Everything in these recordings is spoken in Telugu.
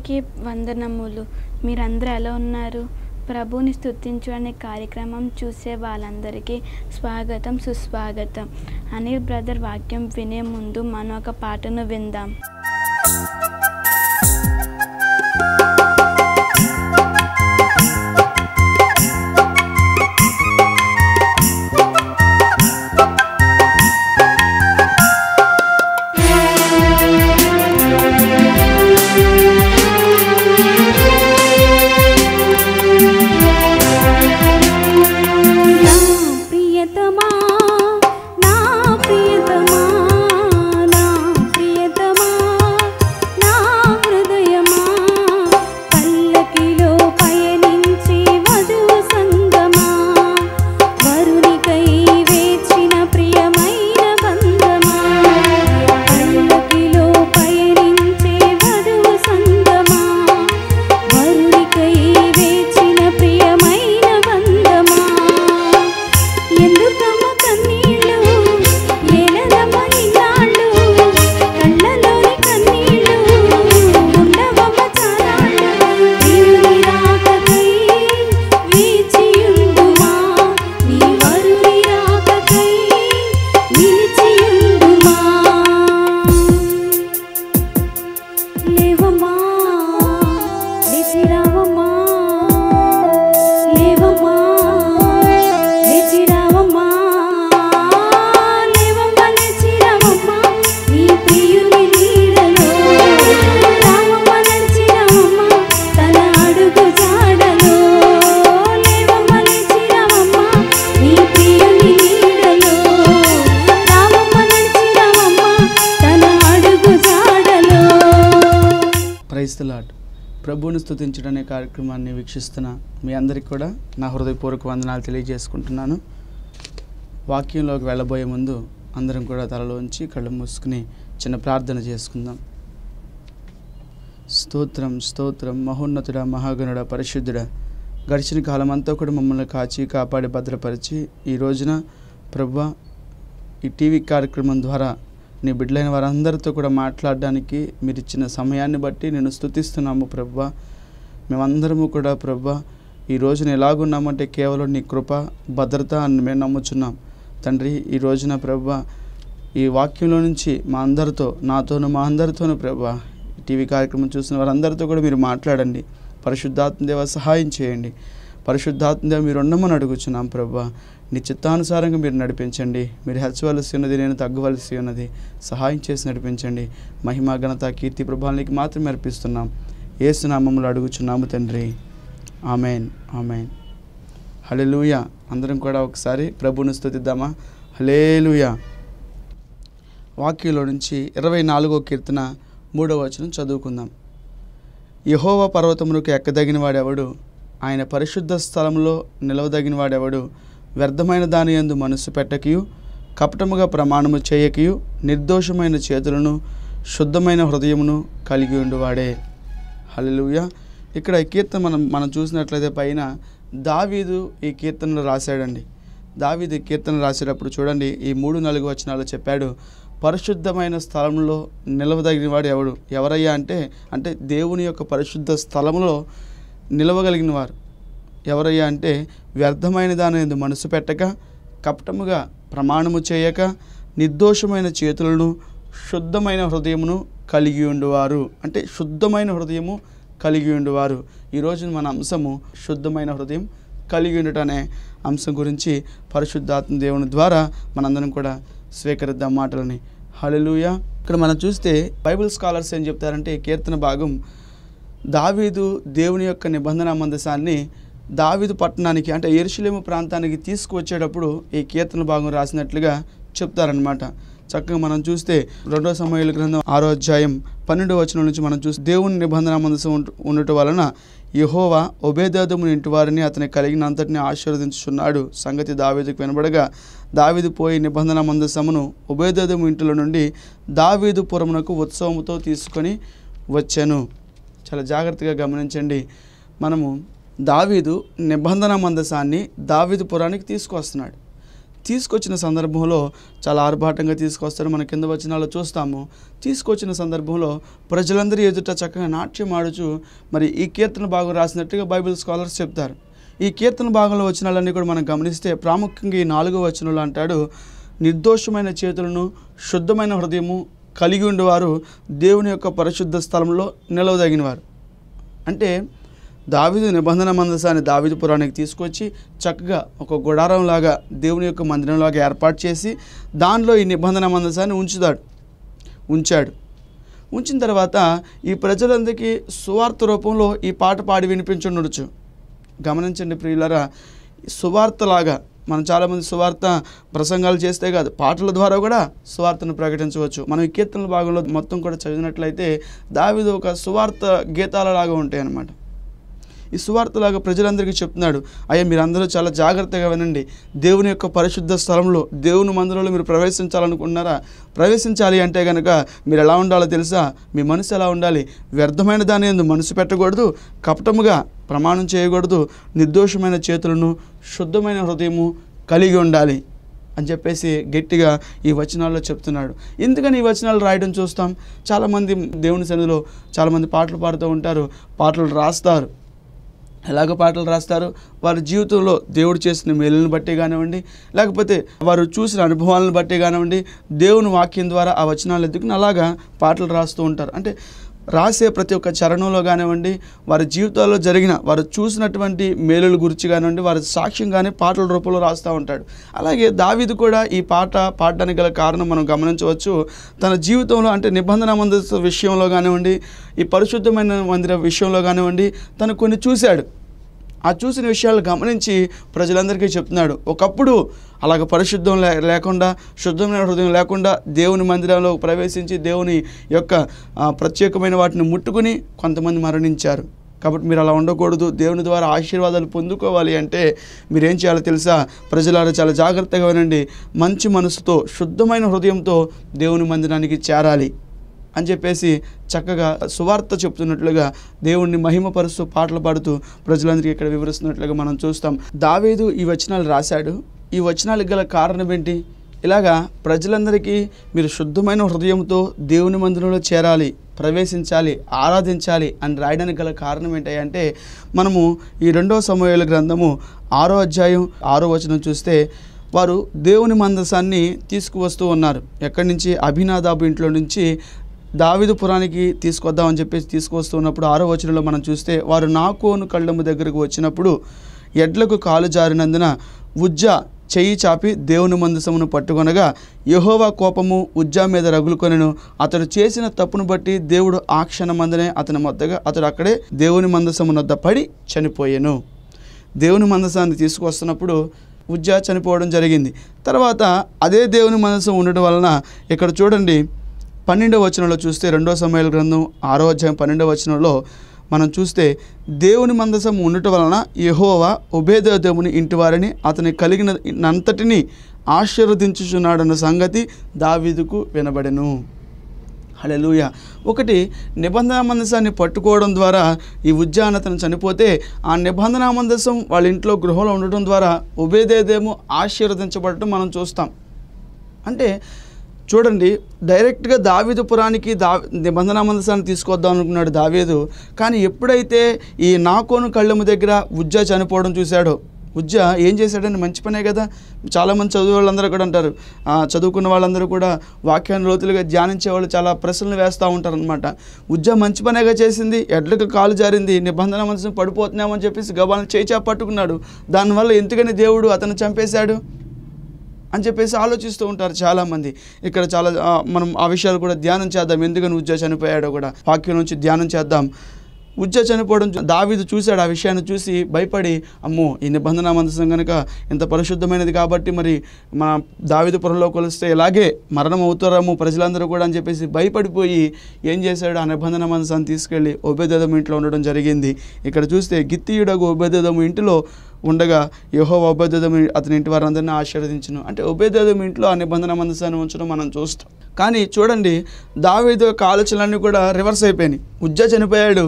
అందరికీ వందనములు మీరందరూ ఎలా ఉన్నారు ప్రభుని స్థుతించు అనే కార్యక్రమం చూసే వాళ్ళందరికీ స్వాగతం సుస్వాగతం అనిల్ బ్రదర్ వాక్యం వినే ముందు మనం ఒక పాటను విందాం స్థుతించడనే కార్యక్రమాన్ని వీక్షిస్తున్న మీ అందరికి కూడా నా హృదయపూర్వక వందనాలు తెలియజేసుకుంటున్నాను వాక్యంలోకి వెళ్ళబోయే ముందు అందరం కూడా తలలోంచి కళ్ళు మూసుకుని చిన్న ప్రార్థన చేసుకుందాం స్తోత్రం స్తోత్రం మహోన్నతుడ మహాగణుడ పరిశుద్ధుడ గడిచిన కాలం అంతా కూడా మమ్మల్ని కాచి కాపాడి భద్రపరిచి ఈ రోజున ప్రభు ఈ టీవీ కార్యక్రమం ద్వారా నీ బిడ్డలైన వారందరితో కూడా మాట్లాడడానికి మీరు ఇచ్చిన సమయాన్ని బట్టి నేను స్థుతిస్తున్నాము ప్రభు మేమందరము కూడా ప్రభా ఈ రోజున ఎలాగున్నామంటే కేవలం నీ కృప భద్రత అని మేము నమ్ముచున్నాం తండ్రి ఈ రోజున ప్రభా ఈ వాక్యంలో నుంచి మా అందరితో నాతోనూ మా అందరితోనూ ప్రభా టీవీ కార్యక్రమం చూసిన వారందరితో కూడా మీరు మాట్లాడండి పరిశుద్ధాత్మదేవ సహాయం చేయండి పరిశుద్ధాత్మదేవ మీరు ఉండమని అడుగుచున్నాం ప్రభా నీ చిత్తానుసారంగా మీరు నడిపించండి మీరు హెచ్చవలసి ఉన్నది నేను తగ్గవలసి ఉన్నది సహాయం చేసి నడిపించండి మహిమా ఘనత కీర్తి ప్రభావానికి మాత్రమే అర్పిస్తున్నాం ఏసునామములు అడుగుచున్నాము తండ్రి ఆమెన్ ఆమెన్ హలెలుయ అందరం కూడా ఒకసారి ప్రభుని స్థుతిద్దామా హలేలుయ వాక్యంలో నుంచి ఇరవై నాలుగో కీర్తన మూడవ వచనం చదువుకుందాం యహోవ పర్వతమునకు ఎక్కదగిన వాడెవడు ఆయన పరిశుద్ధ స్థలంలో నిలవదగిన వాడెవడు వ్యర్థమైన దాని ఎందు మనస్సు పెట్టకియు కపటముగా ప్రమాణము చేయకియు నిర్దోషమైన చేతులను శుద్ధమైన హృదయమును కలిగి ఉండువాడే హలలుయ ఇక్కడ ఈ కీర్తన మనం మనం చూసినట్లయితే పైన దావీదు ఈ కీర్తనలు రాశాడండి దావీదు కీర్తన రాసేటప్పుడు చూడండి ఈ మూడు నాలుగు వచనాలు చెప్పాడు పరిశుద్ధమైన స్థలంలో నిలవదగినవాడు ఎవడు ఎవరయ్యా అంటే అంటే దేవుని యొక్క పరిశుద్ధ స్థలంలో నిలవగలిగిన వారు ఎవరయ్యా అంటే వ్యర్థమైన దాని మనసు పెట్టక కపటముగా ప్రమాణము చేయక నిర్దోషమైన చేతులను శుద్ధమైన హృదయమును కలిగి ఉండువారు అంటే శుద్ధమైన హృదయము కలిగి ఉండువారు ఈరోజు మన అంశము శుద్ధమైన హృదయం కలిగి ఉండటం అనే అంశం గురించి పరిశుద్ధాత్మ దేవుని ద్వారా మనందరం కూడా స్వీకరిద్దాం మాటలని హలలుయ ఇక్కడ మనం చూస్తే బైబిల్ స్కాలర్స్ ఏం చెప్తారంటే కీర్తన భాగం దావీదు దేవుని యొక్క నిబంధన మందసాన్ని దావీదు పట్టణానికి అంటే ఎరుశలేము ప్రాంతానికి తీసుకువచ్చేటప్పుడు ఈ కీర్తన భాగం రాసినట్లుగా చెప్తారనమాట చక్కగా మనం చూస్తే రెండో సమయాల గ్రంథం ఆరో అధ్యాయం పన్నెండు వచనం నుంచి మనం చూస్తే దేవుని నిబంధన మనసు ఉండటం వలన యహోవా ఇంటి వారిని అతని కలిగినంతటిని ఆశీర్వదించుచున్నాడు సంగతి దావీదుకు వినబడగా దావీదు పోయి నిబంధన మందసమును ఉభయదేదము ఇంటిలో నుండి దావీదు పురమునకు ఉత్సవముతో తీసుకొని వచ్చాను చాలా జాగ్రత్తగా గమనించండి మనము దావీదు నిబంధన మందసాన్ని దావీదు పురానికి తీసుకొస్తున్నాడు తీసుకొచ్చిన సందర్భంలో చాలా ఆర్భాటంగా తీసుకొస్తారు మన కింద వచనాల్లో చూస్తాము తీసుకొచ్చిన సందర్భంలో ప్రజలందరి ఎదుట చక్కగా నాట్యం ఆడుచు మరి ఈ కీర్తన భాగం రాసినట్టుగా బైబిల్ స్కాలర్స్ చెప్తారు ఈ కీర్తన భాగంలో వచనాలన్నీ కూడా మనం గమనిస్తే ప్రాముఖ్యంగా ఈ నాలుగో వచనంలో అంటాడు నిర్దోషమైన చేతులను శుద్ధమైన హృదయము కలిగి ఉండేవారు దేవుని యొక్క పరిశుద్ధ స్థలంలో నిలవదగినవారు అంటే దావిదు నిబంధన మందసాన్ని దావిదుపురానికి పురాణానికి తీసుకొచ్చి చక్కగా ఒక గుడారంలాగా దేవుని యొక్క మందిరంలాగా ఏర్పాటు చేసి దానిలో ఈ నిబంధన మందసాన్ని ఉంచుతాడు ఉంచాడు ఉంచిన తర్వాత ఈ ప్రజలందరికీ సువార్త రూపంలో ఈ పాట పాడి వినిపించుండొచ్చు గమనించండి ప్రియులరా సువార్తలాగా మనం చాలామంది సువార్త ప్రసంగాలు చేస్తే కాదు పాటల ద్వారా కూడా సువార్తను ప్రకటించవచ్చు మనం కీర్తనల భాగంలో మొత్తం కూడా చదివినట్లయితే దావిదు ఒక సువార్త గీతాలలాగా ఉంటాయి అన్నమాట ఈ సువార్తలాగా ప్రజలందరికీ చెప్తున్నాడు అయ్యా మీరందరూ చాలా జాగ్రత్తగా వినండి దేవుని యొక్క పరిశుద్ధ స్థలంలో దేవుని మందులలో మీరు ప్రవేశించాలనుకున్నారా ప్రవేశించాలి అంటే కనుక మీరు ఎలా ఉండాలో తెలుసా మీ మనసు ఎలా ఉండాలి వ్యర్థమైన దాని ఎందు మనసు పెట్టకూడదు కపటముగా ప్రమాణం చేయకూడదు నిర్దోషమైన చేతులను శుద్ధమైన హృదయము కలిగి ఉండాలి అని చెప్పేసి గట్టిగా ఈ వచనాల్లో చెప్తున్నాడు ఎందుకని ఈ వచనాలు రాయడం చూస్తాం చాలామంది దేవుని సన్నిధిలో చాలామంది పాటలు పాడుతూ ఉంటారు పాటలు రాస్తారు ఎలాగ పాటలు రాస్తారు వారి జీవితంలో దేవుడు చేసిన మేలుని బట్టి కానివ్వండి లేకపోతే వారు చూసిన అనుభవాలను బట్టి కానివ్వండి దేవుని వాక్యం ద్వారా ఆ వచనాలు ఎదుకుని అలాగా పాటలు రాస్తూ ఉంటారు అంటే రాసే ప్రతి ఒక్క చరణంలో కానివ్వండి వారి జీవితాల్లో జరిగిన వారు చూసినటువంటి మేలుల గురించి కానివ్వండి వారి సాక్ష్యం కానీ పాటల రూపంలో రాస్తూ ఉంటాడు అలాగే దావిది కూడా ఈ పాట పాడడానికి గల కారణం మనం గమనించవచ్చు తన జీవితంలో అంటే నిబంధన మందిర విషయంలో కానివ్వండి ఈ పరిశుద్ధమైన మందిర విషయంలో కానివ్వండి తను కొన్ని చూశాడు ఆ చూసిన విషయాలు గమనించి ప్రజలందరికీ చెప్తున్నాడు ఒకప్పుడు అలాగ పరిశుద్ధం లే లేకుండా శుద్ధమైన హృదయం లేకుండా దేవుని మందిరంలో ప్రవేశించి దేవుని యొక్క ప్రత్యేకమైన వాటిని ముట్టుకుని కొంతమంది మరణించారు కాబట్టి మీరు అలా ఉండకూడదు దేవుని ద్వారా ఆశీర్వాదాలు పొందుకోవాలి అంటే మీరేం చేయాలో తెలుసా ప్రజలారా చాలా జాగ్రత్తగా వినండి మంచి మనసుతో శుద్ధమైన హృదయంతో దేవుని మందిరానికి చేరాలి అని చెప్పేసి చక్కగా సువార్త చెప్తున్నట్లుగా దేవుణ్ణి మహిమపరుస్తూ పాటలు పాడుతూ ప్రజలందరికీ ఇక్కడ వివరిస్తున్నట్లుగా మనం చూస్తాం దావేదు ఈ వచనాలు రాశాడు ఈ వచనాలకు గల కారణం ఏంటి ఇలాగా ప్రజలందరికీ మీరు శుద్ధమైన హృదయంతో దేవుని మందిరంలో చేరాలి ప్రవేశించాలి ఆరాధించాలి అని రాయడానికి గల కారణం ఏంటంటే మనము ఈ రెండవ సమయాల గ్రంథము ఆరో అధ్యాయం ఆరో వచనం చూస్తే వారు దేవుని మందసాన్ని తీసుకువస్తూ ఉన్నారు ఎక్కడి నుంచి అభినాదాబు ఇంట్లో నుంచి దావిదు పురానికి తీసుకొద్దామని చెప్పేసి తీసుకొస్తున్నప్పుడు ఆరో వచనంలో మనం చూస్తే వారు నాకోను కళ్ళము దగ్గరకు వచ్చినప్పుడు ఎడ్లకు కాలు జారినందున ఉజ్జ చెయ్యి చాపి దేవుని మందసమును పట్టుకొనగా యహోవా కోపము ఉజ్జా మీద రగులుకొనను అతడు చేసిన తప్పును బట్టి దేవుడు ఆ క్షణమందనే అతని మొద్దగా అతడు అక్కడే దేవుని మందసమునొద్ద పడి చనిపోయాను దేవుని మందసాన్ని తీసుకొస్తున్నప్పుడు ఉజ్జా చనిపోవడం జరిగింది తర్వాత అదే దేవుని మందసం ఉండడం వలన ఇక్కడ చూడండి పన్నెండవ వచనంలో చూస్తే రెండో సమయాల గ్రంథం ఆరో అధ్యాయం పన్నెండవ వచనంలో మనం చూస్తే దేవుని మందసం ఉండటం వలన యహోవా ఉభయదేవుని వారిని అతని కలిగిన నంతటిని ఆశీర్వదించుచున్నాడన్న సంగతి దావీదుకు వినబడెను హలెలుయ ఒకటి నిబంధన మందసాన్ని పట్టుకోవడం ద్వారా ఈ ఉద్యాన అతను చనిపోతే ఆ నిబంధన మందసం వాళ్ళ ఇంట్లో గృహంలో ఉండటం ద్వారా ఉభయదేదేమో ఆశీర్వదించబడటం మనం చూస్తాం అంటే చూడండి డైరెక్ట్గా దావీదు పురానికి దా నిబంధన మందసాన్ని తీసుకొద్దాం అనుకున్నాడు దావీదు కానీ ఎప్పుడైతే ఈ నాకోను కళ్ళము దగ్గర ఉజ్జ చనిపోవడం చూశాడో ఉజ్జ ఏం చేశాడని మంచి పనే కదా చాలామంది చదువు వాళ్ళందరూ కూడా అంటారు చదువుకున్న వాళ్ళందరూ కూడా వాక్యాన్ని లోతులుగా ధ్యానించే వాళ్ళు చాలా ప్రశ్నలు వేస్తూ ఉంటారు అనమాట ఉజ్జ మంచి పనేగా చేసింది ఎడ్లకు కాలు జారింది నిబంధన మనసును పడిపోతున్నామని చెప్పేసి గబాలను చేయిచా పట్టుకున్నాడు దానివల్ల ఎందుకని దేవుడు అతను చంపేశాడు అని చెప్పేసి ఆలోచిస్తూ ఉంటారు చాలామంది ఇక్కడ చాలా మనం ఆ విషయాలు కూడా ధ్యానం చేద్దాం ఎందుకని ఉజ్జ చనిపోయాడో కూడా వాక్యం నుంచి ధ్యానం చేద్దాం ఉజ్జా చనిపోవడం దావిదు చూశాడు ఆ విషయాన్ని చూసి భయపడి అమ్మో ఈ నిబంధన మందసం కనుక ఇంత పరిశుద్ధమైనది కాబట్టి మరి మా దావిదు పొరలో కొలిస్తే ఇలాగే మరణం అవుతారేమో ప్రజలందరూ కూడా అని చెప్పేసి భయపడిపోయి ఏం చేశాడు ఆ నిబంధన మందసాన్ని తీసుకెళ్ళి ఉభయదేదం ఇంట్లో ఉండడం జరిగింది ఇక్కడ చూస్తే గిత్తీయుడగు ఉభయదేదం ఇంటిలో ఉండగా యహో ఉభయదేదం అతని ఇంటి వారందరినీ ఆశీర్వదించను అంటే ఉభయదేదం ఇంట్లో ఆ నిబంధన మందసాన్ని ఉంచడం మనం చూస్తాం కానీ చూడండి దావేది యొక్క ఆలోచనలన్నీ కూడా రివర్స్ అయిపోయినాయి ఉజ్జ చనిపోయాడు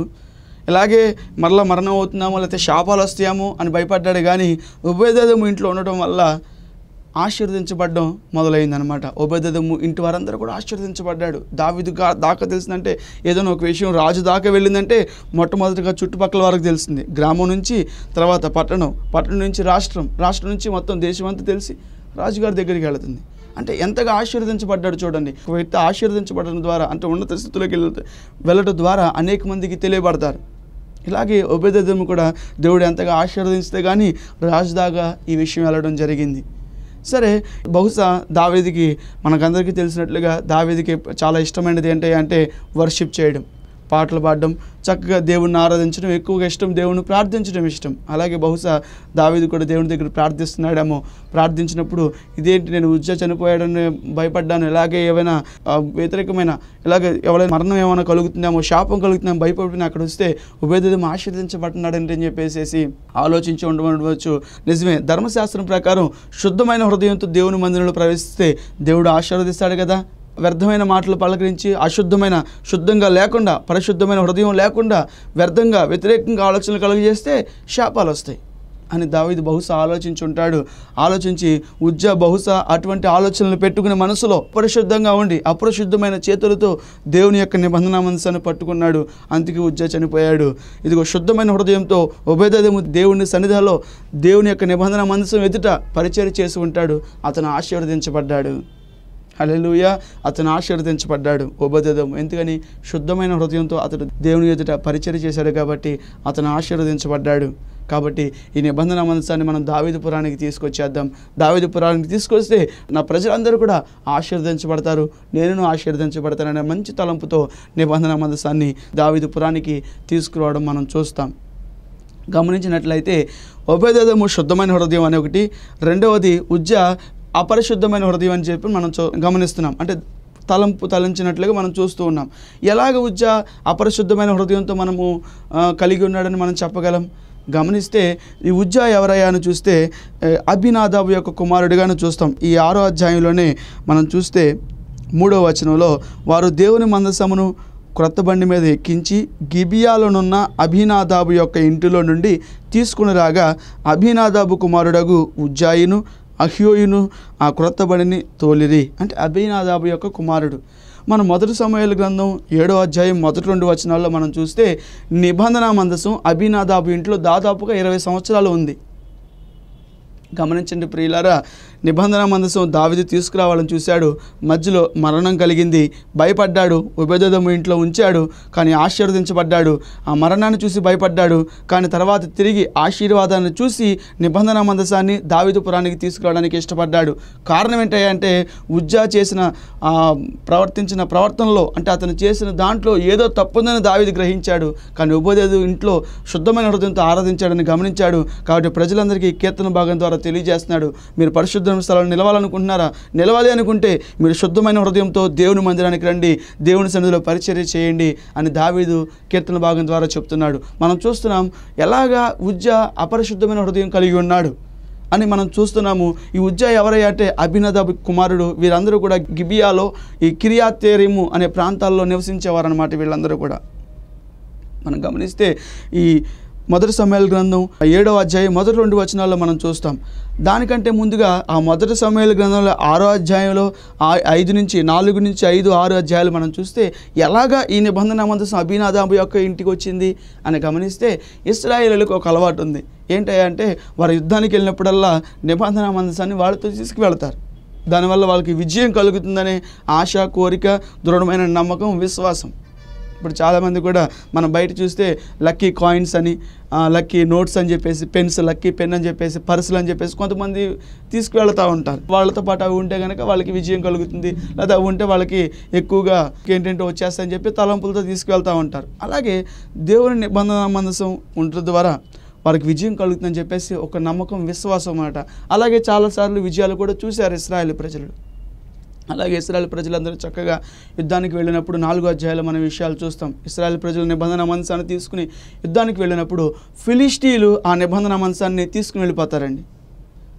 ఇలాగే మరలా మరణం అవుతున్నాము లేకపోతే శాపాలు వస్తాయేమో అని భయపడ్డాడు కానీ ఉభయదేదం ఇంట్లో ఉండటం వల్ల ఆశీర్వదించబడ్డం మొదలైందనమాట ఉబదము ఇంటి వారందరూ కూడా ఆశీర్వదించబడ్డాడు దావిదు దాకా తెలిసిందంటే ఏదైనా ఒక విషయం రాజు దాకా వెళ్ళిందంటే మొట్టమొదటిగా చుట్టుపక్కల వరకు తెలిసింది గ్రామం నుంచి తర్వాత పట్టణం పట్టణం నుంచి రాష్ట్రం రాష్ట్రం నుంచి మొత్తం దేశం అంతా తెలిసి రాజుగారి దగ్గరికి వెళుతుంది అంటే ఎంతగా ఆశీర్వదించబడ్డాడు చూడండి ఒక వ్యక్తి ఆశీర్వదించబడడం ద్వారా అంటే ఉన్నత స్థితిలోకి వెళ్ళడం ద్వారా అనేక మందికి తెలియబడతారు ఇలాగే ఉభయదము కూడా దేవుడు ఎంతగా ఆశీర్వదిస్తే కానీ రాజుదాగా ఈ విషయం వెళ్ళడం జరిగింది సరే బహుశా దావేదికి మనకందరికీ తెలిసినట్లుగా దావేదికి చాలా ఇష్టమైనది ఏంటి అంటే వర్షిప్ చేయడం పాటలు పాడడం చక్కగా దేవుణ్ణి ఆరాధించడం ఎక్కువగా ఇష్టం దేవుణ్ణి ప్రార్థించడం ఇష్టం అలాగే బహుశా దావిది కూడా దేవుని దగ్గర ప్రార్థిస్తున్నాడేమో ప్రార్థించినప్పుడు ఇదేంటి నేను ఉజ్జ చనిపోయాడని భయపడ్డాను ఇలాగే ఏమైనా వ్యతిరేకమైన ఇలాగే ఎవరైనా మరణం ఏమైనా కలుగుతుందేమో శాపం కలుగుతుందేమో భయపడిన అక్కడ వస్తే ఉభయదేమో ఆశీర్దించబడుతున్నాడంటే అని చెప్పేసి ఆలోచించి ఉండవచ్చు నిజమే ధర్మశాస్త్రం ప్రకారం శుద్ధమైన హృదయంతో దేవుని మందిరంలో ప్రవేశిస్తే దేవుడు ఆశీర్వదిస్తాడు కదా వ్యర్థమైన మాటలు పలకరించి అశుద్ధమైన శుద్ధంగా లేకుండా పరిశుద్ధమైన హృదయం లేకుండా వ్యర్థంగా వ్యతిరేకంగా ఆలోచనలు కలుగజేస్తే శాపాలు వస్తాయి అని దావీదు బహుశా ఆలోచించుంటాడు ఆలోచించి ఉజ్జ బహుశా అటువంటి ఆలోచనలు పెట్టుకునే మనసులో పరిశుద్ధంగా ఉండి అపరిశుద్ధమైన చేతులతో దేవుని యొక్క నిబంధన మనసును పట్టుకున్నాడు అందుకే ఉజ్జ చనిపోయాడు ఇదిగో శుద్ధమైన హృదయంతో ఉభయదేము దేవుని సన్నిధిలో దేవుని యొక్క నిబంధన మనసును ఎదుట పరిచయం చేసి ఉంటాడు అతను ఆశీర్వదించబడ్డాడు అలెలుయ అతను ఆశీర్వదించబడ్డాడు ఉపదేదం ఎందుకని శుద్ధమైన హృదయంతో అతడు దేవుని ఎదుట పరిచయం చేశాడు కాబట్టి అతను ఆశీర్వదించబడ్డాడు కాబట్టి ఈ నిబంధన మనసాన్ని మనం దావిద పురానికి తీసుకొచ్చేద్దాం దావిద పురానికి తీసుకొస్తే నా ప్రజలందరూ కూడా ఆశీర్వదించబడతారు నేను ఆశీర్వదించబడతాననే మంచి తలంపుతో నిబంధన మనసాన్ని దావిద పురానికి తీసుకురావడం మనం చూస్తాం గమనించినట్లయితే ఉభయదము శుద్ధమైన హృదయం అని ఒకటి రెండవది ఉజ్జ అపరిశుద్ధమైన హృదయం అని చెప్పి మనం గమనిస్తున్నాం అంటే తలంపు తలంచినట్లుగా మనం చూస్తూ ఉన్నాం ఎలాగ ఉజ్జా అపరిశుద్ధమైన హృదయంతో మనము కలిగి ఉన్నాడని మనం చెప్పగలం గమనిస్తే ఈ ఉజ్జా ఎవరయ్యాను చూస్తే అభినాదాబు యొక్క కుమారుడిగాను చూస్తాం ఈ ఆరో అధ్యాయంలోనే మనం చూస్తే మూడో వచనంలో వారు దేవుని మందసమును క్రొత్త బండి మీద ఎక్కించి గిబియాలోనున్న అభినాదాబు యొక్క ఇంటిలో నుండి తీసుకుని రాగా అభినాదాబు కుమారుడగు ఉజ్జాయిను అహ్యోయును ఆ క్రొత్తబడిని తోలిరి అంటే అభినాదాబు యొక్క కుమారుడు మన మొదటి సమయాల గ్రంథం ఏడో అధ్యాయం మొదటి రెండు వచనాల్లో మనం చూస్తే నిబంధన మందసం అభినాదాబు ఇంట్లో దాదాపుగా ఇరవై సంవత్సరాలు ఉంది గమనించండి ప్రియులారా నిబంధన మందసం దావిది తీసుకురావాలని చూశాడు మధ్యలో మరణం కలిగింది భయపడ్డాడు ఉభయదము ఇంట్లో ఉంచాడు కానీ ఆశీర్వదించబడ్డాడు ఆ మరణాన్ని చూసి భయపడ్డాడు కానీ తర్వాత తిరిగి ఆశీర్వాదాన్ని చూసి నిబంధన మందసాన్ని దావిదు పురానికి తీసుకురావడానికి ఇష్టపడ్డాడు కారణం ఏంటంటే ఉజ్జా చేసిన ప్రవర్తించిన ప్రవర్తనలో అంటే అతను చేసిన దాంట్లో ఏదో తప్పుందని దావిది గ్రహించాడు కానీ ఉభయదేదు ఇంట్లో శుద్ధమైన హృదయంతో ఆరాధించాడని గమనించాడు కాబట్టి ప్రజలందరికీ కీర్తన భాగం ద్వారా తెలియజేస్తున్నాడు మీరు పరిశుద్ధ పరిశుభ్రమైన స్థలాలు నిలవాలనుకుంటున్నారా నిలవాలి అనుకుంటే మీరు శుద్ధమైన హృదయంతో దేవుని మందిరానికి రండి దేవుని సన్నిధిలో పరిచర్య చేయండి అని దావీదు కీర్తన భాగం ద్వారా చెప్తున్నాడు మనం చూస్తున్నాం ఎలాగా ఉజ్జ అపరిశుద్ధమైన హృదయం కలిగి ఉన్నాడు అని మనం చూస్తున్నాము ఈ ఎవరై అంటే అభినద కుమారుడు వీరందరూ కూడా గిబియాలో ఈ కిరియాతేరిము అనే ప్రాంతాల్లో అనమాట వీళ్ళందరూ కూడా మనం గమనిస్తే ఈ మొదటి సమయాల గ్రంథం ఏడవ అధ్యాయం మొదటి రెండు వచనాల్లో మనం చూస్తాం దానికంటే ముందుగా ఆ మొదటి సమయాల గ్రంథంలో ఆరో అధ్యాయంలో ఐదు నుంచి నాలుగు నుంచి ఐదు ఆరు అధ్యాయాలు మనం చూస్తే ఎలాగా ఈ నిబంధన మందసం అభినాదాబు యొక్క ఇంటికి వచ్చింది అని గమనిస్తే ఇస్రాయేలులకు ఒక అలవాటు ఉంది ఏంటంటే వారు యుద్ధానికి వెళ్ళినప్పుడల్లా నిబంధన మందసాన్ని వాళ్ళతో తీసుకువెళ్తారు దానివల్ల వాళ్ళకి విజయం కలుగుతుందనే ఆశ కోరిక దృఢమైన నమ్మకం విశ్వాసం ఇప్పుడు చాలామంది కూడా మనం బయట చూస్తే లక్కీ కాయిన్స్ అని లక్కీ నోట్స్ అని చెప్పేసి పెన్స్ లక్కీ పెన్ అని చెప్పేసి పర్సులు అని చెప్పేసి కొంతమంది తీసుకువెళ్తూ ఉంటారు వాళ్ళతో పాటు అవి ఉంటే కనుక వాళ్ళకి విజయం కలుగుతుంది లేదా అవి ఉంటే వాళ్ళకి ఎక్కువగా ఏంటంటే వచ్చేస్తాయని చెప్పి తలంపులతో తీసుకువెళ్తూ ఉంటారు అలాగే దేవుని నిబంధన మందసం ఉండటం ద్వారా వారికి విజయం కలుగుతుందని చెప్పేసి ఒక నమ్మకం విశ్వాసం అన్నమాట అలాగే చాలాసార్లు విజయాలు కూడా చూశారు ఇస్రాయల్ ప్రజలు అలాగే ఇస్రాయల్ ప్రజలందరూ చక్కగా యుద్ధానికి వెళ్ళినప్పుడు నాలుగో అధ్యాయాలు మనం విషయాలు చూస్తాం ఇస్రాయల్ ప్రజలు నిబంధన మంచాన్ని తీసుకుని యుద్ధానికి వెళ్ళినప్పుడు ఫిలిస్టీలు ఆ నిబంధన మంచాన్ని తీసుకుని వెళ్ళిపోతారండి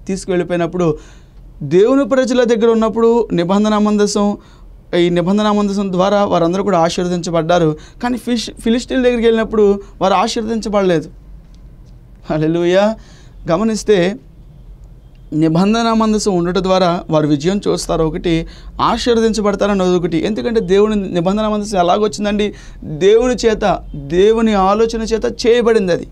తీసుకువెళ్ళిపోయినప్పుడు దేవుని ప్రజల దగ్గర ఉన్నప్పుడు నిబంధన మందసం ఈ నిబంధన మందసం ద్వారా వారందరూ కూడా ఆశీర్వదించబడ్డారు కానీ ఫిష్ ఫిలిస్టీన్ దగ్గరికి వెళ్ళినప్పుడు వారు ఆశీర్వదించబడలేదు అలెలుయ గమనిస్తే నిబంధన మందసు ఉండటం ద్వారా వారు విజయం చూస్తారు ఒకటి ఆశీర్వదించబడతారని ఒకటి ఎందుకంటే దేవుని నిబంధన మందసు ఎలాగొచ్చిందండి దేవుని చేత దేవుని ఆలోచన చేత చేయబడింది అది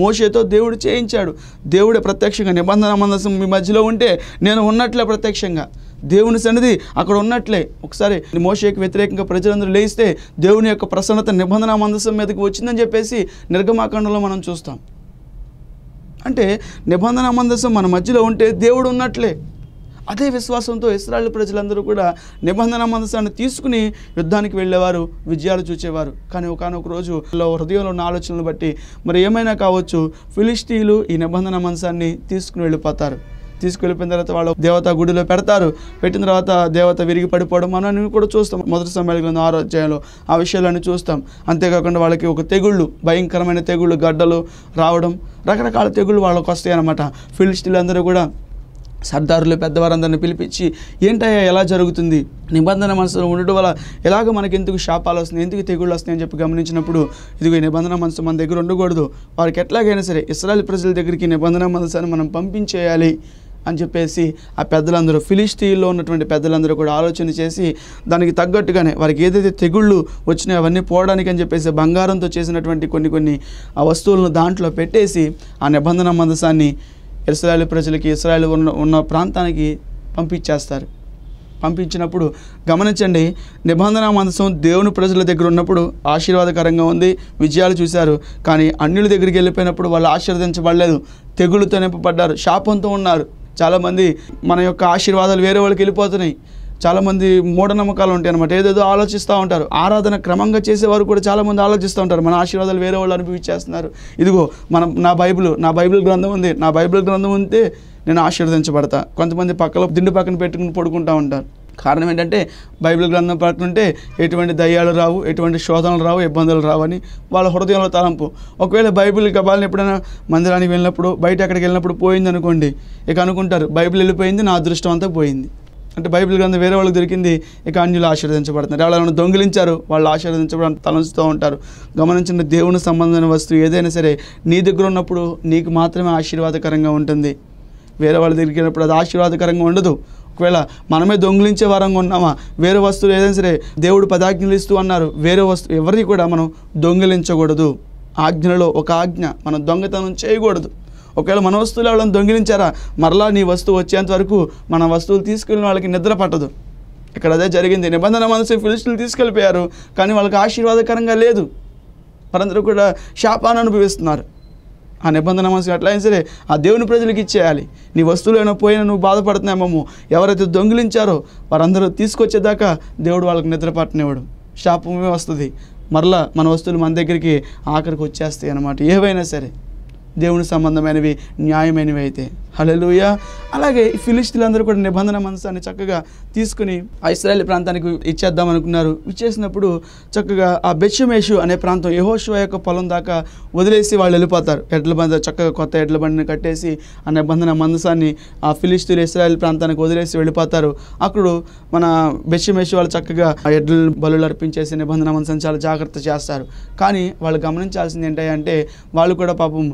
మోషేతో దేవుడు చేయించాడు దేవుడే ప్రత్యక్షంగా నిబంధన మందసు మీ మధ్యలో ఉంటే నేను ఉన్నట్లే ప్రత్యక్షంగా దేవుని సన్నిధి అక్కడ ఉన్నట్లే ఒకసారి మోషేకి వ్యతిరేకంగా ప్రజలందరూ లేస్తే దేవుని యొక్క ప్రసన్నత నిబంధన మందసం మీదకి వచ్చిందని చెప్పేసి నిర్గమాకాండంలో మనం చూస్తాం అంటే నిబంధన మందసం మన మధ్యలో ఉంటే దేవుడు ఉన్నట్లే అదే విశ్వాసంతో ఇస్రాయల్ ప్రజలందరూ కూడా నిబంధన మందస్సాన్ని తీసుకుని యుద్ధానికి వెళ్ళేవారు విజయాలు చూసేవారు కానీ ఒకనొక రోజు హృదయంలో ఉన్న ఆలోచనలు బట్టి మరి ఏమైనా కావచ్చు ఫిలిస్తీన్లు ఈ నిబంధన మనసాన్ని తీసుకుని వెళ్ళిపోతారు తీసుకెళ్ళిపోయిన తర్వాత వాళ్ళు దేవత గుడిలో పెడతారు పెట్టిన తర్వాత దేవత విరిగి పడిపోవడం మనం కూడా చూస్తాం మొదటి సమయంలో గ్రంథం ఆరో అధ్యాయంలో ఆ విషయాలన్నీ చూస్తాం అంతేకాకుండా వాళ్ళకి ఒక తెగుళ్ళు భయంకరమైన తెగుళ్ళు గడ్డలు రావడం రకరకాల తెగుళ్ళు వాళ్ళకి వస్తాయి అన్నమాట ఫీల్డ్ కూడా సర్దారులు పెద్దవారందరిని పిలిపించి ఏంటయ్యా ఎలా జరుగుతుంది నిబంధన మనసులో ఉండటం వల్ల ఎలాగ మనకి ఎందుకు శాపాలు వస్తున్నాయి ఎందుకు తెగుళ్ళు వస్తాయని అని చెప్పి గమనించినప్పుడు ఇదిగో నిబంధన మనసు మన దగ్గర ఉండకూడదు వారికి ఎట్లాగైనా సరే ఇస్రాయల్ ప్రజల దగ్గరికి నిబంధన మనసుని మనం పంపించేయాలి అని చెప్పేసి ఆ పెద్దలందరూ ఫిలిస్టీన్లో ఉన్నటువంటి పెద్దలందరూ కూడా ఆలోచన చేసి దానికి తగ్గట్టుగానే వారికి ఏదైతే తెగుళ్ళు వచ్చినా అవన్నీ పోవడానికి అని చెప్పేసి బంగారంతో చేసినటువంటి కొన్ని కొన్ని ఆ వస్తువులను దాంట్లో పెట్టేసి ఆ నిబంధన మందసాన్ని ఇస్రాయల్ ప్రజలకి ఇస్రాయల్ ఉన్న ఉన్న ప్రాంతానికి పంపించేస్తారు పంపించినప్పుడు గమనించండి నిబంధన మందసం దేవుని ప్రజల దగ్గర ఉన్నప్పుడు ఆశీర్వాదకరంగా ఉంది విజయాలు చూశారు కానీ అన్యుల దగ్గరికి వెళ్ళిపోయినప్పుడు వాళ్ళు ఆశీర్వదించబడలేదు తెగులుతో నింపబడ్డారు శాపంతో ఉన్నారు చాలామంది మన యొక్క ఆశీర్వాదాలు వేరే వాళ్ళకి వెళ్ళిపోతున్నాయి చాలామంది మూఢనమ్మకాలు ఉంటాయి అనమాట ఏదేదో ఆలోచిస్తూ ఉంటారు ఆరాధన క్రమంగా చేసేవారు కూడా చాలామంది ఆలోచిస్తూ ఉంటారు మన ఆశీర్వాదాలు వేరే వాళ్ళు అనుభవించేస్తున్నారు ఇదిగో మన నా బైబిల్ నా బైబిల్ గ్రంథం ఉంది నా బైబిల్ గ్రంథం ఉంటే నేను ఆశీర్వదించబడతా కొంతమంది పక్కలో దిండు పక్కన పెట్టుకుని పడుకుంటూ ఉంటారు కారణం ఏంటంటే బైబిల్ గ్రంథం పడుతుంటే ఎటువంటి దయ్యాలు రావు ఎటువంటి శోధనలు రావు ఇబ్బందులు రావని వాళ్ళ హృదయంలో తలంపు ఒకవేళ బైబిల్ గబాలను ఎప్పుడైనా మందిరానికి వెళ్ళినప్పుడు బయట ఎక్కడికి వెళ్ళినప్పుడు పోయింది అనుకోండి ఇక అనుకుంటారు బైబిల్ వెళ్ళిపోయింది నా అదృష్టం అంతా పోయింది అంటే బైబిల్ గ్రంథం వేరే వాళ్ళకి దొరికింది ఇక అన్యులు ఆశీర్వదించబడుతున్నారు ఎవరైనా దొంగిలించారు వాళ్ళు ఆశీర్వదించబడి తలంచుతూ ఉంటారు గమనించిన దేవుని సంబంధమైన వస్తువు ఏదైనా సరే నీ దగ్గర ఉన్నప్పుడు నీకు మాత్రమే ఆశీర్వాదకరంగా ఉంటుంది వేరే వాళ్ళ దగ్గరికి వెళ్ళినప్పుడు అది ఆశీర్వాదకరంగా ఉండదు ఒకవేళ మనమే దొంగిలించే వారంగా ఉన్నామా వేరే వస్తువులు ఏదైనా సరే దేవుడు పదాజ్ఞలు ఇస్తూ అన్నారు వేరే వస్తువు ఎవరిని కూడా మనం దొంగిలించకూడదు ఆజ్ఞలో ఒక ఆజ్ఞ మనం దొంగతనం చేయకూడదు ఒకవేళ మన వస్తువులు ఎవరైనా దొంగిలించారా మరలా నీ వస్తువు వచ్చేంత వరకు మన వస్తువులు తీసుకెళ్ళిన వాళ్ళకి నిద్ర పట్టదు ఇక్కడ అదే జరిగింది నిబంధన మనసు ఫిలిస్టులు తీసుకెళ్ళిపోయారు కానీ వాళ్ళకి ఆశీర్వాదకరంగా లేదు వారందరూ కూడా శాపాన్ని అనుభవిస్తున్నారు ఆ నిబంధన మనసు అయినా సరే ఆ దేవుని ప్రజలకు ఇచ్చేయాలి నీ వస్తువులైనా పోయినా నువ్వు బాధపడుతున్నామేమో ఎవరైతే దొంగిలించారో వారందరూ తీసుకొచ్చేదాకా దేవుడు వాళ్ళకి నిద్రపట్టనివ్వడు శాపమే వస్తుంది మరలా మన వస్తువులు మన దగ్గరికి ఆఖరికి వచ్చేస్తాయి అన్నమాట ఏవైనా సరే దేవుని సంబంధమైనవి న్యాయమైనవి అయితే హలలుయ అలాగే ఈ ఫిలిస్టులందరూ కూడా నిబంధన మనసాన్ని చక్కగా తీసుకుని ఆ ఇస్రాయల్ ప్రాంతానికి ఇచ్చేద్దాం అనుకున్నారు ఇచ్చేసినప్పుడు చక్కగా ఆ బెచ్చమేషు అనే ప్రాంతం యహోశివ యొక్క పొలం దాకా వదిలేసి వాళ్ళు వెళ్ళిపోతారు ఎడ్ల బంద చక్కగా కొత్త ఎడ్ల బండిని కట్టేసి ఆ నిబంధన మందసాన్ని ఆ ఫిలిస్తీన్ ఇస్రాయల్ ప్రాంతానికి వదిలేసి వెళ్ళిపోతారు అక్కడ మన బెచ్చమేషు వాళ్ళు చక్కగా ఆ ఎడ్ల బలు అర్పించేసి నిబంధన మందసాన్ని చాలా జాగ్రత్త చేస్తారు కానీ వాళ్ళు గమనించాల్సింది ఏంటంటే వాళ్ళు కూడా పాపం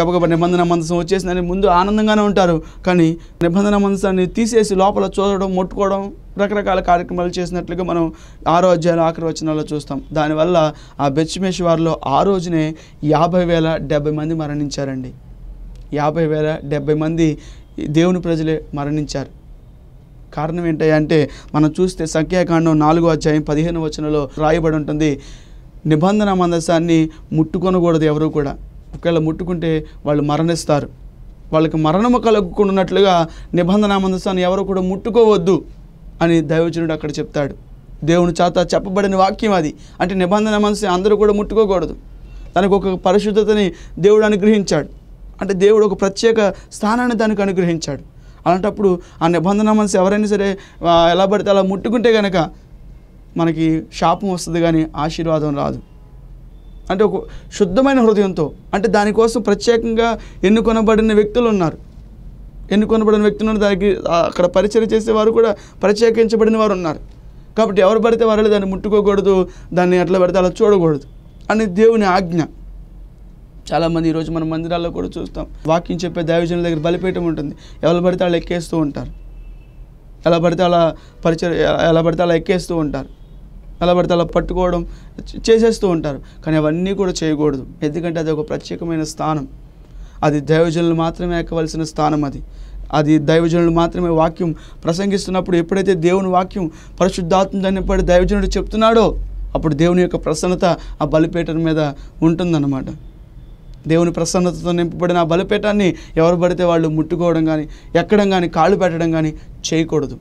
గబగబ నిబంధన మందసం వచ్చేసిందని ముందు ఆనందంగానే చేస్తూనే ఉంటారు కానీ నిబంధన మంచాన్ని తీసేసి లోపల చూడడం ముట్టుకోవడం రకరకాల కార్యక్రమాలు చేసినట్లుగా మనం ఆరో అధ్యాయులు ఆఖరి వచనాల్లో చూస్తాం దానివల్ల ఆ బెచ్మేష్ వారిలో ఆ రోజునే యాభై వేల డెబ్బై మంది మరణించారండి యాభై వేల డెబ్బై మంది దేవుని ప్రజలే మరణించారు కారణం ఏంటంటే మనం చూస్తే సంఖ్యాకాండం నాలుగో అధ్యాయం పదిహేను వచనంలో రాయబడి ఉంటుంది నిబంధన మందసాన్ని ముట్టుకొనకూడదు ఎవరు కూడా ఒకవేళ ముట్టుకుంటే వాళ్ళు మరణిస్తారు వాళ్ళకి మరణము కలుగుకుండాన్నట్లుగా నిబంధన మందసాన్ని ఎవరు కూడా ముట్టుకోవద్దు అని దైవజనుడు అక్కడ చెప్తాడు దేవుని చేత చెప్పబడిన వాక్యం అది అంటే నిబంధన మనసు అందరూ కూడా ముట్టుకోకూడదు తనకు ఒక పరిశుద్ధతని దేవుడు అనుగ్రహించాడు అంటే దేవుడు ఒక ప్రత్యేక స్థానాన్ని దానికి అనుగ్రహించాడు అలాంటప్పుడు ఆ నిబంధన మనసు ఎవరైనా సరే ఎలా పడితే అలా ముట్టుకుంటే కనుక మనకి శాపం వస్తుంది కానీ ఆశీర్వాదం రాదు అంటే ఒక శుద్ధమైన హృదయంతో అంటే దానికోసం ప్రత్యేకంగా ఎన్నుకొనబడిన వ్యక్తులు ఉన్నారు ఎన్నుకొనబడిన వ్యక్తులు దానికి అక్కడ పరిచయం చేసేవారు కూడా ప్రత్యేకించబడిన వారు ఉన్నారు కాబట్టి ఎవరు పడితే వారు దాన్ని ముట్టుకోకూడదు దాన్ని ఎట్లా పెడితే అలా చూడకూడదు అని దేవుని ఆజ్ఞ చాలామంది ఈరోజు మన మందిరాల్లో కూడా చూస్తాం వాకింగ్ చెప్పే దైవజనుల దగ్గర బలిపీఠం ఉంటుంది ఎవరు పడితే వాళ్ళు ఎక్కేస్తూ ఉంటారు ఎలా పడితే అలా పరిచయం ఎలా పడితే అలా ఎక్కేస్తూ ఉంటారు నిలబడితే అలా పట్టుకోవడం చేసేస్తూ ఉంటారు కానీ అవన్నీ కూడా చేయకూడదు ఎందుకంటే అది ఒక ప్రత్యేకమైన స్థానం అది దైవజనులు మాత్రమే ఎక్కవలసిన స్థానం అది అది దైవజనులు మాత్రమే వాక్యం ప్రసంగిస్తున్నప్పుడు ఎప్పుడైతే దేవుని వాక్యం పరిశుద్ధాత్మ దాన్ని దైవజనుడు చెప్తున్నాడో అప్పుడు దేవుని యొక్క ప్రసన్నత ఆ బలిపేటం మీద ఉంటుందన్నమాట దేవుని ప్రసన్నతతో నింపబడిన ఆ బలిపేటాన్ని ఎవరు పడితే వాళ్ళు ముట్టుకోవడం కానీ ఎక్కడం కానీ కాళ్ళు పెట్టడం కానీ చేయకూడదు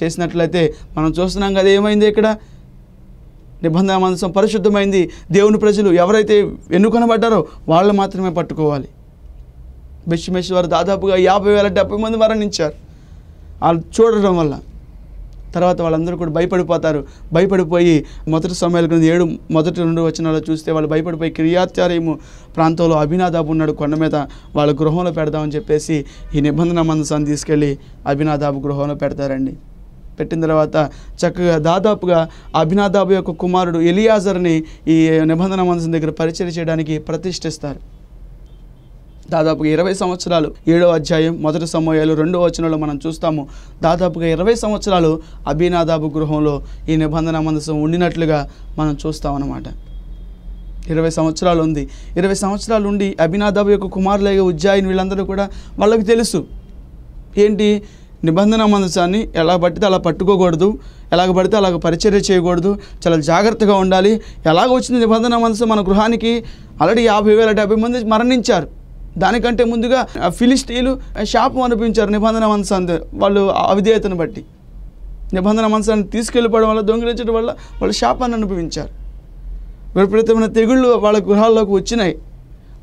చేసినట్లయితే మనం చూస్తున్నాం కదా ఏమైంది ఇక్కడ నిబంధన మనసం పరిశుద్ధమైంది దేవుని ప్రజలు ఎవరైతే ఎన్నుకొనబడ్డారో వాళ్ళు మాత్రమే పట్టుకోవాలి బెచ్చిమెష్ వారు దాదాపుగా యాభై వేల డెబ్బై మంది మరణించారు వాళ్ళు చూడడం వల్ల తర్వాత వాళ్ళందరూ కూడా భయపడిపోతారు భయపడిపోయి మొదటి సమయాల క్రింద ఏడు మొదటి రెండు వచ్చినాలో చూస్తే వాళ్ళు భయపడిపోయి క్రియాచార్యము ప్రాంతంలో అభినాదాబు ఉన్నాడు కొండ మీద వాళ్ళ గృహంలో పెడదామని చెప్పేసి ఈ నిబంధన మందసాన్ని తీసుకెళ్ళి అభినాదాబు గృహంలో పెడతారండి పెట్టిన తర్వాత చక్కగా దాదాపుగా అభినాదాబు యొక్క కుమారుడు ఎలియాజర్ని ఈ నిబంధన మనసు దగ్గర పరిచయం చేయడానికి ప్రతిష్ఠిస్తారు దాదాపుగా ఇరవై సంవత్సరాలు ఏడో అధ్యాయం మొదటి సమయాలు రెండో వచనంలో మనం చూస్తాము దాదాపుగా ఇరవై సంవత్సరాలు అభినాదాబు గృహంలో ఈ నిబంధన మందసం ఉండినట్లుగా మనం చూస్తామన్నమాట ఇరవై సంవత్సరాలు ఉంది ఇరవై సంవత్సరాలు ఉండి అభినాదాబు యొక్క అయ్యే ఉజ్జాయిని వీళ్ళందరూ కూడా వాళ్ళకి తెలుసు ఏంటి నిబంధన మందసాన్ని ఎలా పడితే అలా పట్టుకోకూడదు ఎలాగ పడితే అలాగ పరిచర్య చేయకూడదు చాలా జాగ్రత్తగా ఉండాలి ఎలాగ వచ్చింది నిబంధన మనసు మన గృహానికి ఆల్రెడీ యాభై వేల డెబ్బై మంది మరణించారు దానికంటే ముందుగా ఫిలిస్టీలు శాపం అనిపించారు నిబంధన మనసు వాళ్ళు అవిధేయతను బట్టి నిబంధన మనసాన్ని తీసుకెళ్ళిపోవడం వల్ల దొంగిలించడం వల్ల వాళ్ళు శాపాన్ని అనుభవించారు విపరీతమైన తెగుళ్ళు వాళ్ళ గృహాల్లోకి వచ్చినాయి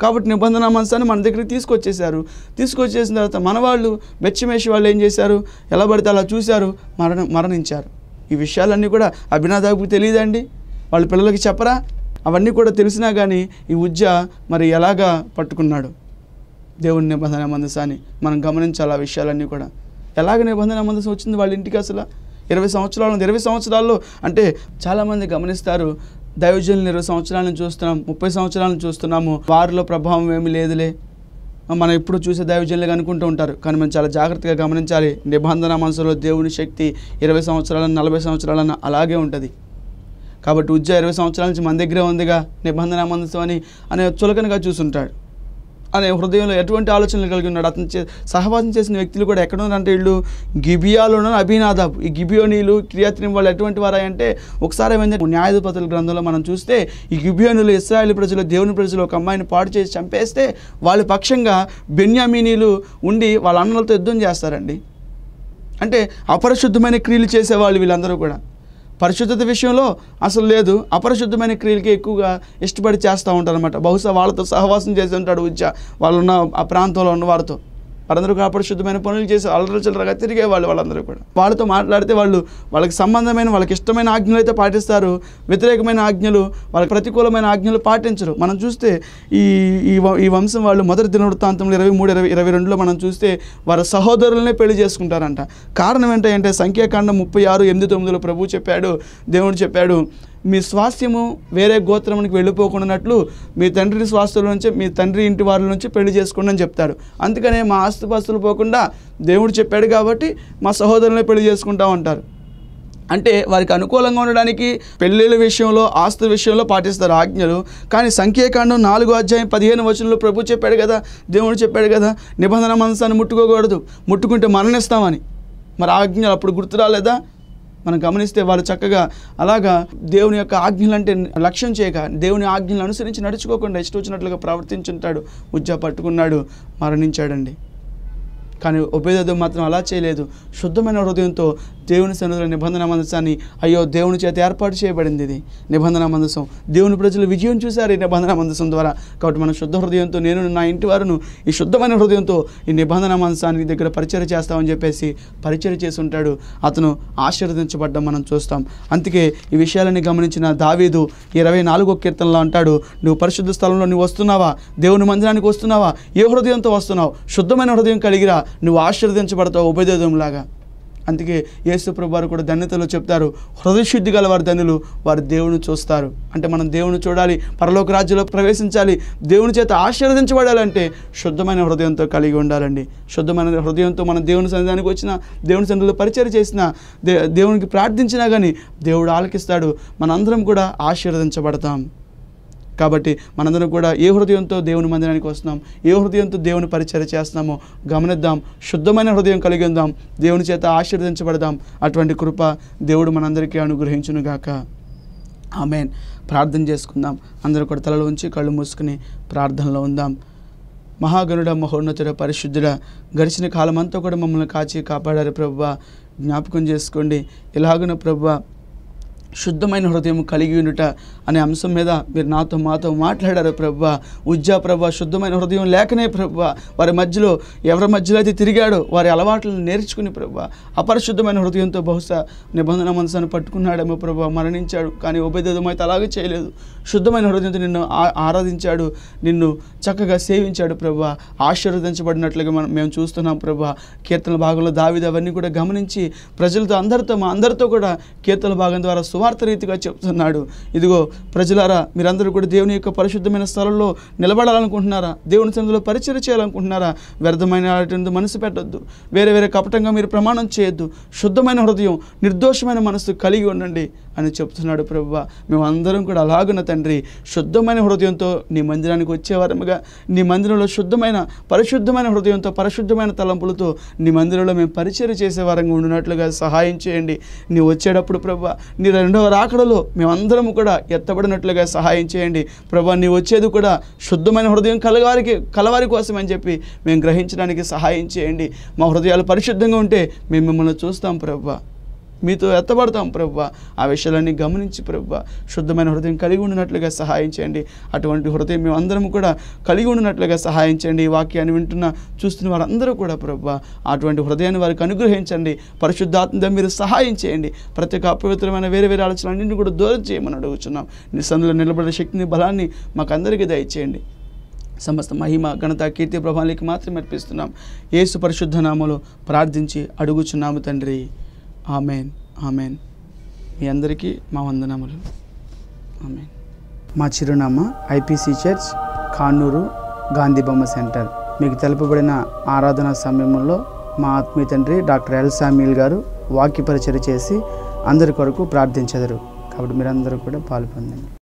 కాబట్టి నిబంధన మనసాన్ని మన దగ్గరికి తీసుకొచ్చేసారు తీసుకొచ్చేసిన తర్వాత మన వాళ్ళు మెచ్చమేసి వాళ్ళు ఏం చేశారు ఎలా పడితే అలా చూశారు మరణ మరణించారు ఈ విషయాలన్నీ కూడా అభినాదాకు తెలియదండి వాళ్ళ పిల్లలకి చెప్పరా అవన్నీ కూడా తెలిసినా కానీ ఈ ఉజ్జ మరి ఎలాగా పట్టుకున్నాడు దేవుని నిబంధన మందసాన్ని మనం గమనించాలి ఆ విషయాలన్నీ కూడా ఎలాగ నిబంధన మందసం వచ్చింది వాళ్ళ ఇంటికి అసలు ఇరవై సంవత్సరాల ఇరవై సంవత్సరాల్లో అంటే చాలామంది గమనిస్తారు దైవజనులు ఇరవై సంవత్సరాలను చూస్తున్నాం ముప్పై సంవత్సరాలను చూస్తున్నాము వారిలో ప్రభావం ఏమి లేదులే మనం ఎప్పుడు చూసే దైవజనులు అనుకుంటూ ఉంటారు కానీ మనం చాలా జాగ్రత్తగా గమనించాలి నిబంధన మనసులో దేవుని శక్తి ఇరవై సంవత్సరాలను నలభై సంవత్సరాలను అలాగే ఉంటుంది కాబట్టి ఉజ్జ ఇరవై సంవత్సరాల నుంచి మన దగ్గరే ఉందిగా నిబంధన మనసు అని అనే చులకనగా చూసుంటాడు అనే హృదయంలో ఎటువంటి ఆలోచనలు కలిగి ఉన్నాడు అతను సహవాసం చేసిన వ్యక్తులు కూడా ఎక్కడున్నారంటే వీళ్ళు గిబియాలోనూ అభినాదాబ్ ఈ గిబియోనీలు క్రియాత్రిం వాళ్ళు ఎటువంటి వారాయంటే ఒకసారి ఏమైందంటే న్యాయధిపతుల గ్రంథంలో మనం చూస్తే ఈ గిబియోనీలు ఇస్రాయల్ ప్రజలు దేవుని ప్రజలు ఒక అమ్మాయిని పాడు చేసి చంపేస్తే వాళ్ళ పక్షంగా బెన్యామినీలు ఉండి వాళ్ళ అన్నలతో యుద్ధం చేస్తారండి అంటే అపరిశుద్ధమైన క్రియలు చేసేవాళ్ళు వీళ్ళందరూ కూడా పరిశుద్ధత విషయంలో అసలు లేదు అపరిశుద్ధమైన క్రియలకి ఎక్కువగా ఇష్టపడి చేస్తూ ఉంటారనమాట బహుశా వాళ్ళతో సహవాసం చేసి ఉంటాడు వాళ్ళు వాళ్ళున్న ఆ ప్రాంతంలో ఉన్న వారితో వాళ్ళందరూ అపరిశుద్ధమైన పనులు చేసి అలరచలరగా తిరిగే వాళ్ళు వాళ్ళందరూ కూడా వాళ్ళతో మాట్లాడితే వాళ్ళు వాళ్ళకి సంబంధమైన వాళ్ళకి ఇష్టమైన ఆజ్ఞలు అయితే పాటిస్తారు వ్యతిరేకమైన ఆజ్ఞలు వాళ్ళకి ప్రతికూలమైన ఆజ్ఞలు పాటించరు మనం చూస్తే ఈ ఈ వంశం వాళ్ళు మొదటి దినవృత్తాంతంలో ఇరవై మూడు ఇరవై ఇరవై రెండులో మనం చూస్తే వారి సహోదరులనే పెళ్లి చేసుకుంటారంట కారణం ఏంటంటే సంఖ్యాకాండం ముప్పై ఆరు ఎనిమిది తొమ్మిదిలో ప్రభువు చెప్పాడు దేవుడు చెప్పాడు మీ స్వాస్థ్యము వేరే గోత్రమునికి వెళ్ళిపోకుండాన్నట్లు మీ తండ్రి స్వాస్థ్యుల నుంచి మీ తండ్రి ఇంటి వారి నుంచి పెళ్లి చేసుకోండి అని చెప్తాడు అందుకనే మా ఆస్తుపాస్తులు పోకుండా దేవుడు చెప్పాడు కాబట్టి మా సహోదరులే పెళ్లి చేసుకుంటా ఉంటారు అంటే వారికి అనుకూలంగా ఉండడానికి పెళ్ళిళ్ళ విషయంలో ఆస్తి విషయంలో పాటిస్తారు ఆజ్ఞలు కానీ సంఖ్యాకాండం నాలుగో అధ్యాయం పదిహేను వచనంలో ప్రభు చెప్పాడు కదా దేవుడు చెప్పాడు కదా నిబంధన మనసాన్ని ముట్టుకోకూడదు ముట్టుకుంటే మరణిస్తామని మరి ఆజ్ఞలు అప్పుడు గుర్తురాలేదా మనం గమనిస్తే వాళ్ళు చక్కగా అలాగా దేవుని యొక్క ఆజ్ఞలు అంటే లక్ష్యం చేయక దేవుని ఆజ్ఞలను అనుసరించి నడుచుకోకుండా ఇష్టం వచ్చినట్లుగా ప్రవర్తించుంటాడు ఉజ్జా పట్టుకున్నాడు మరణించాడండి కానీ ఉపేదతో మాత్రం అలా చేయలేదు శుద్ధమైన హృదయంతో దేవుని సన్నిధిలో నిబంధన మందసాన్ని అయ్యో దేవుని చేత ఏర్పాటు చేయబడింది ఇది నిబంధన మందసం దేవుని ప్రజలు విజయం చూశారు ఈ నిబంధన మందసం ద్వారా కాబట్టి మన శుద్ధ హృదయంతో నేను నా ఇంటి వారును ఈ శుద్ధమైన హృదయంతో ఈ నిబంధన మందసానికి దగ్గర పరిచయం చేస్తామని చెప్పేసి పరిచయం చేసి ఉంటాడు అతను ఆశీర్వదించబడ్డం మనం చూస్తాం అందుకే ఈ విషయాలని గమనించిన దావీదు ఇరవై నాలుగో కీర్తనలో అంటాడు నువ్వు పరిశుద్ధ స్థలంలో నువ్వు వస్తున్నావా దేవుని మందిరానికి వస్తున్నావా ఏ హృదయంతో వస్తున్నావు శుద్ధమైన హృదయం కలిగిరా నువ్వు ఆశీర్వదించబడతావు ఉపదేదంలాగా అందుకే యేసుప్రభు వారు కూడా ధన్యతలో చెప్తారు హృదయశుద్ధి గల వారి ధనులు వారు దేవుని చూస్తారు అంటే మనం దేవుని చూడాలి పరలోక రాజ్యంలో ప్రవేశించాలి దేవుని చేత ఆశీర్వదించబడాలంటే శుద్ధమైన హృదయంతో కలిగి ఉండాలండి శుద్ధమైన హృదయంతో మనం దేవుని సన్నిధానికి వచ్చిన దేవుని సన్నిధిలో పరిచయం చేసిన దేవునికి ప్రార్థించినా కానీ దేవుడు ఆలకిస్తాడు మనందరం కూడా ఆశీర్వదించబడతాం కాబట్టి మనందరం కూడా ఏ హృదయంతో దేవుని మందిరానికి వస్తున్నాం ఏ హృదయంతో దేవుని పరిచయం చేస్తున్నామో గమనిద్దాం శుద్ధమైన హృదయం కలిగి ఉందాం దేవుని చేత ఆశీర్వదించబడదాం అటువంటి కృప దేవుడు మనందరికీ అనుగ్రహించునుగాక ఆమెన్ ప్రార్థన చేసుకుందాం అందరూ కూడా తలలు ఉంచి కళ్ళు మూసుకుని ప్రార్థనలో ఉందాం మహాగనుడ మహోన్నతుడ పరిశుద్ధుడ గడిచిన కాలం అంతా కూడా మమ్మల్ని కాచి కాపాడారు ప్రభువ జ్ఞాపకం చేసుకోండి ఇలాగున ప్రభువ శుద్ధమైన హృదయం కలిగి ఉండుట అనే అంశం మీద మీరు నాతో మాతో మాట్లాడారు ప్రభు ఉజ్జా ప్రభు శుద్ధమైన హృదయం లేకనే ప్రభు వారి మధ్యలో ఎవరి మధ్యలో అయితే తిరిగాడో వారి అలవాట్లను నేర్చుకుని ప్రభు అపరిశుద్ధమైన హృదయంతో బహుశా నిబంధన మనసును పట్టుకున్నాడేమో ప్రభు మరణించాడు కానీ ఉపయోగం అయితే అలాగే చేయలేదు శుద్ధమైన హృదయంతో నిన్ను ఆరాధించాడు నిన్ను చక్కగా సేవించాడు ప్రభు ఆశీర్వదించబడినట్లుగా మనం మేము చూస్తున్నాం ప్రభు కీర్తన భాగంలో దావిది అవన్నీ కూడా గమనించి ప్రజలతో అందరితో మా అందరితో కూడా కీర్తన భాగం ద్వారా సువ సువార్త రీతిగా చెప్తున్నాడు ఇదిగో ప్రజలారా మీరందరూ కూడా దేవుని యొక్క పరిశుద్ధమైన స్థలంలో నిలబడాలనుకుంటున్నారా దేవుని సందులో పరిచయం చేయాలనుకుంటున్నారా వ్యర్థమైన మనసు పెట్టద్దు వేరే వేరే కపటంగా మీరు ప్రమాణం చేయొద్దు శుద్ధమైన హృదయం నిర్దోషమైన మనసు కలిగి ఉండండి అని చెప్తున్నాడు ప్రభు మేము అందరం కూడా అలాగున్న తండ్రి శుద్ధమైన హృదయంతో నీ మందిరానికి వచ్చేవారముగా నీ మందిరంలో శుద్ధమైన పరిశుద్ధమైన హృదయంతో పరిశుద్ధమైన తలంపులతో నీ మందిరంలో మేము పరిచయం చేసేవారంగా ఉండినట్లుగా సహాయం చేయండి నీ వచ్చేటప్పుడు ప్రభు నీ రెండవ రాకడలో మేమందరం కూడా ఎత్తబడినట్లుగా సహాయం చేయండి ప్రభు నీ వచ్చేది కూడా శుద్ధమైన హృదయం కలవారికి కలవారి కోసం అని చెప్పి మేము గ్రహించడానికి సహాయం చేయండి మా హృదయాలు పరిశుద్ధంగా ఉంటే మేము మిమ్మల్ని చూస్తాం ప్రభు మీతో ఎత్తబడతాం ప్రభు ఆ విషయాలన్నీ గమనించి ప్రభు శుద్ధమైన హృదయం కలిగి ఉండినట్లుగా సహాయం చేయండి అటువంటి హృదయం మేము అందరం కూడా కలిగి ఉండినట్లుగా సహాయం చేయండి ఈ వాక్యాన్ని వింటున్న చూస్తున్న వారందరూ కూడా ప్రభు అటువంటి హృదయాన్ని వారికి అనుగ్రహించండి పరిశుద్ధాత్మ మీరు సహాయం చేయండి ప్రతి ఒక్క అపవిత్రమైన వేరే వేరే ఆలోచనలన్నింటినీ కూడా దూరం చేయమని అడుగుతున్నాం నిస్సందులో నిలబడే శక్తిని బలాన్ని మాకందరికీ దయచేయండి సమస్త మహిమ ఘనత కీర్తి ప్రభావానికి మాత్రమే అర్పిస్తున్నాం ఏసు పరిశుద్ధ నామలో ప్రార్థించి అడుగుచున్నాము తండ్రి ఆమెన్ ఆమెన్ మీ అందరికీ మా వందనములు ఆమెన్ మా చిరునామా ఐపీసీ చర్చ్ కానూరు బొమ్మ సెంటర్ మీకు తెలుపబడిన ఆరాధన సమయంలో మా ఆత్మీయ తండ్రి డాక్టర్ ఎల్ సామిల్ గారు వాక్యపరిచర్ చేసి అందరి కొరకు ప్రార్థించెదరు కాబట్టి మీరందరూ కూడా పాల్పొందండి